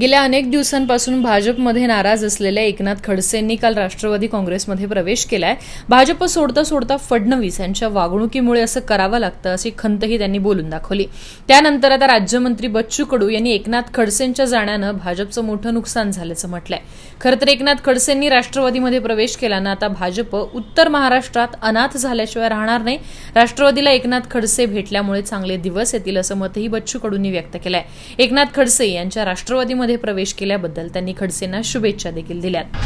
गेल्या अनेक दिवसांपासून भाजपमध्ये नाराज असलेल्या एकनाथ खडसेंनी काल राष्ट्रवादी काँग्रेसमध्ये प्रवेश केलाय भाजप सोडता सोडता फडणवीस यांच्या वागणुकीमुळे असं करावं लागतं अशी खंतही त्यांनी बोलून दाखवली त्यानंतर आता राज्यमंत्री बच्चू कडू यांनी एकनाथ खडसेंच्या जाण्यानं भाजपचं मोठं नुकसान झाल्याचं म्हटलंय खरं तर एकनाथ खडसेंनी राष्ट्रवादीमध्ये प्रवेश केल्यानं आता भाजप उत्तर महाराष्ट्रात अनाथ झाल्याशिवाय राहणार नाही राष्ट्रवादीला एकनाथ खडसे भेटल्यामुळे चांगले दिवस येतील असं मतही बच्चू कडूंनी व्यक्त केलंय एकनाथ खडसे यांच्या राष्ट्रवादी मध्ये प्रवेश केल्याबद्दल त्यांनी खडसेंना शुभेच्छा देखील दिल्यात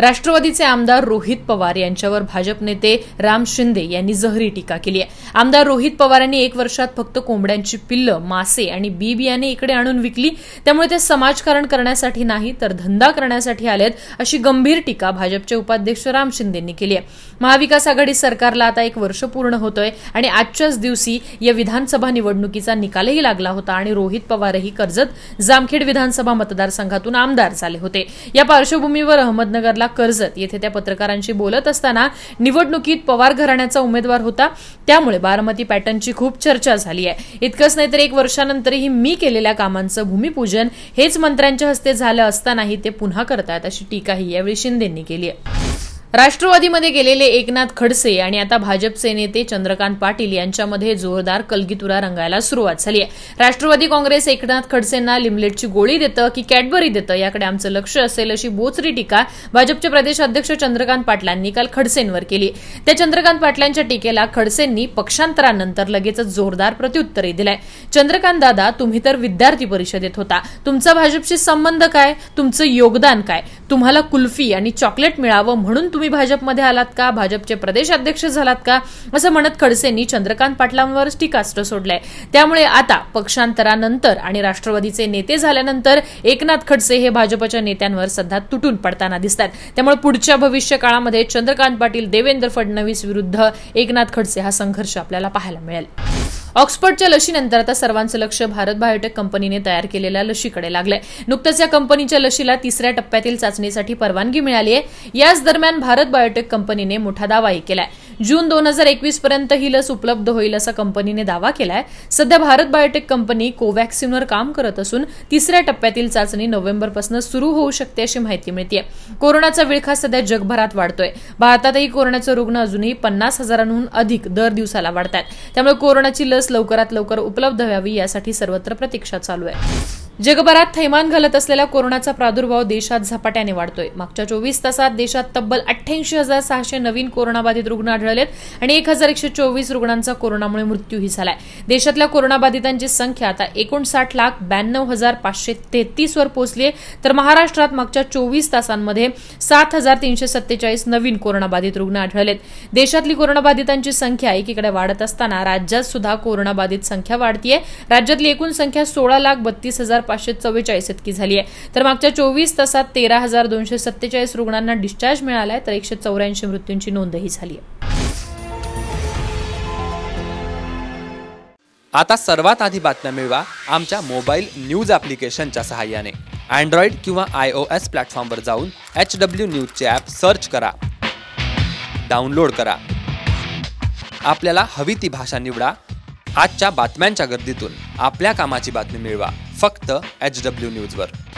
राष्ट्रवादीचे आमदार रोहित पवार यांच्यावर भाजप नेते राम शिंदे यांनी जहरी टीका केली आहे आमदार रोहित पवार यांनी एक वर्षात फक्त कोंबड्यांची पिल्लं मासे आणि बी बियाणे इकडे आणून विकली त्यामुळे ते समाजकारण करण्यासाठी नाही तर धंदा करण्यासाठी आलेत अशी गंभीर टीका भाजपचे उपाध्यक्ष राम शिंदेंनी केली आहे महाविकास आघाडी सरकारला आता एक वर्ष पूर्ण होतोय आणि आजच्याच दिवशी या विधानसभा निवडणुकीचा निकालही लागला होता आणि रोहित पवारही कर्जत जामखेड विधानसभा मतदारसंघातून आमदार झाले होते या पार्श्वभूमीवर अहमदनगरला कर्जत येथे त्या पत्रकारांशी बोलत असताना निवडणुकीत पवार घराण्याचा उमेदवार होता त्यामुळे बारामती पॅटर्नची खूप चर्चा झाली आहे इतकंच नाही तर एक वर्षानंतरही मी केलेल्या कामांचं भूमिपूजन हेच मंत्र्यांच्या हस्ते झालं असतानाही ते पुन्हा करतात अशी टीकाही यावेळी शिंदेंनी केली आहे राष्ट्रवादीमध्ये गेलेले एकनाथ खडसे आणि आता भाजपचे नेते चंद्रकांत पाटील यांच्यामध्ये जोरदार कलगीतुरा रंगायला सुरुवात झाली आहे राष्ट्रवादी काँग्रेस एकनाथ खडसेंना लिमलेटची गोळी देतं की कॅडबरी देतं याकडे आमचं लक्ष असेल अशी बोचरी टीका भाजपचे प्रदेशाध्यक्ष चंद्रकांत पाटलांनी काल खडसेंवर केली त्या चंद्रकांत पाटलांच्या टीकेला खडसेंनी पक्षांतरानंतर लगेचच जोरदार प्रत्युत्तरही दिलंय चंद्रकांत दादा तुम्ही तर विद्यार्थी परिषदेत होता तुमचा भाजपशी संबंध काय तुमचं योगदान काय तुम्हाला कुल्फी आणि चॉकलेट मिळावं म्हणून तुम्ही भाजपमध्ये आलात का भाजपचे प्रदेशाध्यक्ष झालात का असं म्हणत खडसेंनी चंद्रकांत पाटलांवर टीकास्त्र सोडलंय त्यामुळे आता पक्षांतरानंतर आणि राष्ट्रवादीचे नेते झाल्यानंतर एकनाथ खडसे हे भाजपच्या नेत्यांवर सध्या तुटून पडताना दिसतात त्यामुळे पुढच्या भविष्य काळामध्ये चंद्रकांत पाटील देवेंद्र फडणवीस विरुद्ध एकनाथ खडसे हा संघर्ष आपल्याला पाहायला मिळेल ऑक्सफर्डच्या लशीनंतर आता सर्वांचं लक्ष भारत बायोटेक कंपनीने तयार केलेल्या लशीकडे लागलंय नुकतंच या कंपनीच्या लशीला तिसऱ्या टप्प्यातील चाचणीसाठी परवानगी मिळाली आहे याच दरम्यान भारत बायोटेक कंपनीने मोठा दावाही केलाय जून दोन हजार एकवीस पर्यंत ही लस उपलब्ध होईल असा कंपनीने दावा केलाय सध्या भारत बायोटेक कंपनी कोव्हॅक्सिनवर काम करत असून तिसऱ्या टप्प्यातील चाचणी नोव्हेंबरपासून सुरू होऊ शकते अशी माहिती मिळते कोरोनाचा विळखा सध्या जगभरात वाढतोय भारतातही कोरोनाचे रुग्ण अजूनही पन्नास हजारांहून अधिक दर दिवसाला वाढतात त्यामुळे कोरोनाची लस लवकरात लवकर उपलब्ध व्हावी यासाठी सर्वत्र प्रतीक्षा चालू आहे जगभरात थैमान घालत असलेला कोरोनाचा प्रादुर्भाव देशात झपाट्याने वाढतोय मागच्या चोवीस तासात देशात तब्बल अठ्ठ्याऐंशी हजार सहाशे नवीन कोरोनाबाधित रुग्ण आढळलेत आणि एक हजार एकशे चोवीस रुग्णांचा कोरोनामुळे मृत्यूही झालाय देशातल्या कोरोनाबाधितांची संख्या आता एकोणसाठ लाख ब्याण्णव हजार पाचशे तेहतीसवर पोहोचली आहे तर महाराष्ट्रात मागच्या चोवीस तासांमध्ये सात हजार तीनशे सत्तेचाळीस नवीन कोरोनाबाधित रुग्ण आढळलेत देशातली कोरोनाबाधितांची संख्या एकीकडे वाढत असताना राज्यात सुद्धा कोरोनाबाधित संख्या वाढतीय राज्यातली एकूण संख्या सोळा लाख बत्तीस हजार पाचशे चव्वेचाळीस इतकी झाली आहे तर मागच्या चोवीस तासात तेरा हजार दोनशे सत्तेचाळीस रुग्णांना डिस्चार्ज मिळाला आहे तर एकशे चौऱ्याऐंशी मृत्यूंची नोंदही झाली आहे आता सर्वात आधी बातम्या मिळवा आमच्या मोबाईल न्यूज ऍप्लिकेशनच्या सहाय्याने अँड्रॉइड किंवा आय ओ एस प्लॅटफॉर्मवर जाऊन एच डब्ल्यू न्यूजचे ऍप सर्च करा डाउनलोड करा आपल्याला हवी ती भाषा निवडा आजच्या बातम्यांच्या गर्दीतून आपल्या कामाची बातमी मिळवा फक्त एच डब्ल्यू न्यूजवर